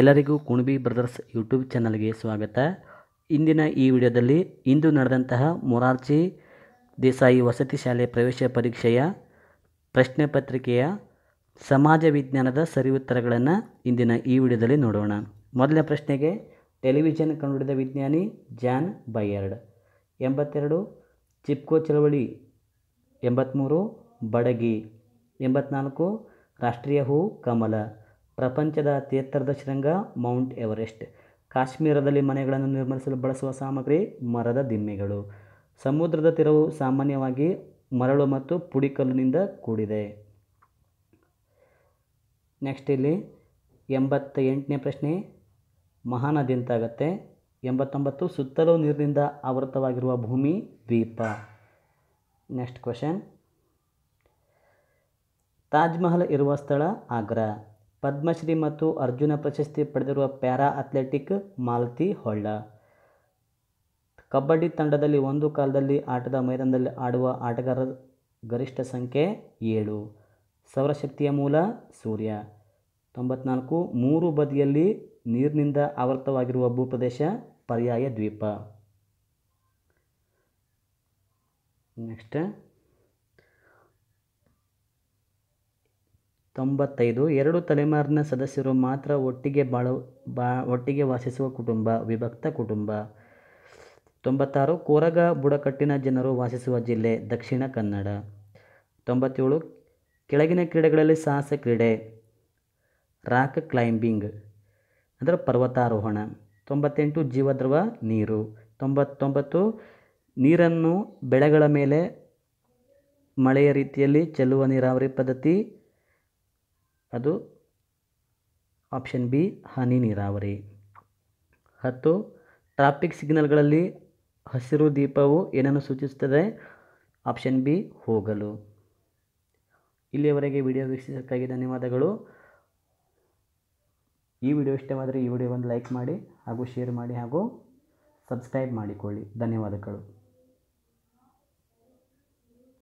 ಎಲ್ಲರಿಗೂ ಕುಣಬಿ brothers YouTube ಚಾನಲ್ಗೆ ಸ್ವಾಗತ ಇಂದಿನ ಈ ವಿಡಿಯೋದಲ್ಲಿ ಇಂದು ನಡೆದಂತಹ ಮೊರಾರ್ಜಿ ದೇಸಾಯಿ ವಸತಿ ಶಾಲೆ ಪ್ರವೇಶ ಪರೀಕ್ಷೆಯ ಪ್ರಶ್ನೆ ಪತ್ರಿಕೆಯ ಸಮಾಜ ವಿಜ್ಞಾನದ ಸರಿ ಉತ್ತರಗಳನ್ನು ಇಂದಿನ ಈ ವಿಡಿಯೋದಲ್ಲಿ ನೋಡೋಣ ಮೊದಲನೇ ಪ್ರಶ್ನೆಗೆ ಟೆಲಿವಿಷನ್ ಕಂಡುಹಿಡಿದ ವಿಜ್ಞಾನಿ ಜಾನ್ ಬೈಯರ್ಡ್ ಎಂಬತ್ತೆರಡು ಚಿಪ್ಕೋ ಚಳವಳಿ ಎಂಬತ್ತ್ಮೂರು ಬಡಗಿ ಎಂಬತ್ನಾಲ್ಕು ರಾಷ್ಟ್ರೀಯ ಹೂ ಕಮಲ ಪ್ರಪಂಚದ ಅತಿ ಶೃಂಗ ಮೌಂಟ್ ಎವರೆಸ್ಟ್ ಕಾಶ್ಮೀರದಲ್ಲಿ ಮನೆಗಳನ್ನು ನಿರ್ಮಿಸಲು ಬಳಸುವ ಸಾಮಗ್ರಿ ಮರದ ದಿಮ್ಮಿಗಳು ಸಮುದ್ರದ ತೀರವು ಸಾಮಾನ್ಯವಾಗಿ ಮರಳು ಮತ್ತು ಪುಡಿಕಲ್ಲಿನಿಂದ ಕೂಡಿದೆ ನೆಕ್ಸ್ಟ್ ಇಲ್ಲಿ ಎಂಬತ್ತ ಎಂಟನೇ ಪ್ರಶ್ನೆ ಮಹಾನದಿ ಅಂತಾಗತ್ತೆ ಎಂಬತ್ತೊಂಬತ್ತು ಸುತ್ತಲೂ ನೀರಿನಿಂದ ಆವೃತವಾಗಿರುವ ಭೂಮಿ ದ್ವೀಪ ನೆಕ್ಸ್ಟ್ ಕ್ವಶನ್ ತಾಜ್ಮಹಲ್ ಇರುವ ಸ್ಥಳ ಆಗ್ರಾ ಪದ್ಮಶ್ರೀ ಮತ್ತು ಅರ್ಜುನ ಪ್ರಶಸ್ತಿ ಪಡೆದಿರುವ ಪ್ಯಾರಾ ಅಥ್ಲೆಟಿಕ್ ಮಾಲತಿ ಹೊಳ್ಳ ಕಬಡ್ಡಿ ತಂಡದಲ್ಲಿ ಒಂದು ಕಾಲದಲ್ಲಿ ಆಟದ ಮೈದಾನದಲ್ಲಿ ಆಡುವ ಆಟಗಾರರ ಗರಿಷ್ಠ ಸಂಖ್ಯೆ ಏಳು ಸೌರಶಕ್ತಿಯ ಮೂಲ ಸೂರ್ಯ ತೊಂಬತ್ನಾಲ್ಕು ಮೂರು ಬದಿಯಲ್ಲಿ ನೀರಿನಿಂದ ಆವೃತವಾಗಿರುವ ಭೂಪ್ರದೇಶ ಪರ್ಯಾಯ ದ್ವೀಪ ನೆಕ್ಸ್ಟ್ ತೊಂಬತ್ತೈದು ಎರಡು ತಲೆಮಾರಿನ ಸದಸ್ಯರು ಮಾತ್ರ ಒಟ್ಟಿಗೆ ಬಾಳ ಬಾ ಒಟ್ಟಿಗೆ ವಾಸಿಸುವ ಕುಟುಂಬ ವಿಭಕ್ತ ಕುಟುಂಬ ತೊಂಬತ್ತಾರು ಕೋರಗ ಬುಡಕಟ್ಟಿನ ಜನರು ವಾಸಿಸುವ ಜಿಲ್ಲೆ ದಕ್ಷಿಣ ಕನ್ನಡ ತೊಂಬತ್ತೇಳು ಕೆಳಗಿನ ಕ್ರೀಡೆಗಳಲ್ಲಿ ಸಾಹಸ ಕ್ರೀಡೆ ರಾಕ್ ಕ್ಲೈಂಬಿಂಗ್ ಅಂದರೆ ಪರ್ವತಾರೋಹಣ ತೊಂಬತ್ತೆಂಟು ಜೀವದ್ರವ ನೀರು ತೊಂಬತ್ತೊಂಬತ್ತು ನೀರನ್ನು ಬೆಳೆಗಳ ಮೇಲೆ ಮಳೆಯ ರೀತಿಯಲ್ಲಿ ಚೆಲ್ಲುವ ನೀರಾವರಿ ಪದ್ಧತಿ ಅದು ಆಪ್ಷನ್ ಬಿ ಹನಿ ನೀರಾವರಿ ಹತ್ತು ಟ್ರಾಫಿಕ್ ಸಿಗ್ನಲ್ಗಳಲ್ಲಿ ಹಸಿರು ದೀಪವು ಏನನ್ನು ಸೂಚಿಸುತ್ತದೆ ಆಪ್ಷನ್ ಬಿ ಹೋಗಲು ಇಲ್ಲಿಯವರೆಗೆ ವಿಡಿಯೋ ವೀಕ್ಷಿಸೋಕ್ಕಾಗಿ ಧನ್ಯವಾದಗಳು ಈ ವಿಡಿಯೋ ಇಷ್ಟವಾದರೆ ಈ ವಿಡಿಯೋವನ್ನು ಲೈಕ್ ಮಾಡಿ ಹಾಗೂ ಶೇರ್ ಮಾಡಿ ಹಾಗೂ ಸಬ್ಸ್ಕ್ರೈಬ್ ಮಾಡಿಕೊಳ್ಳಿ ಧನ್ಯವಾದಗಳು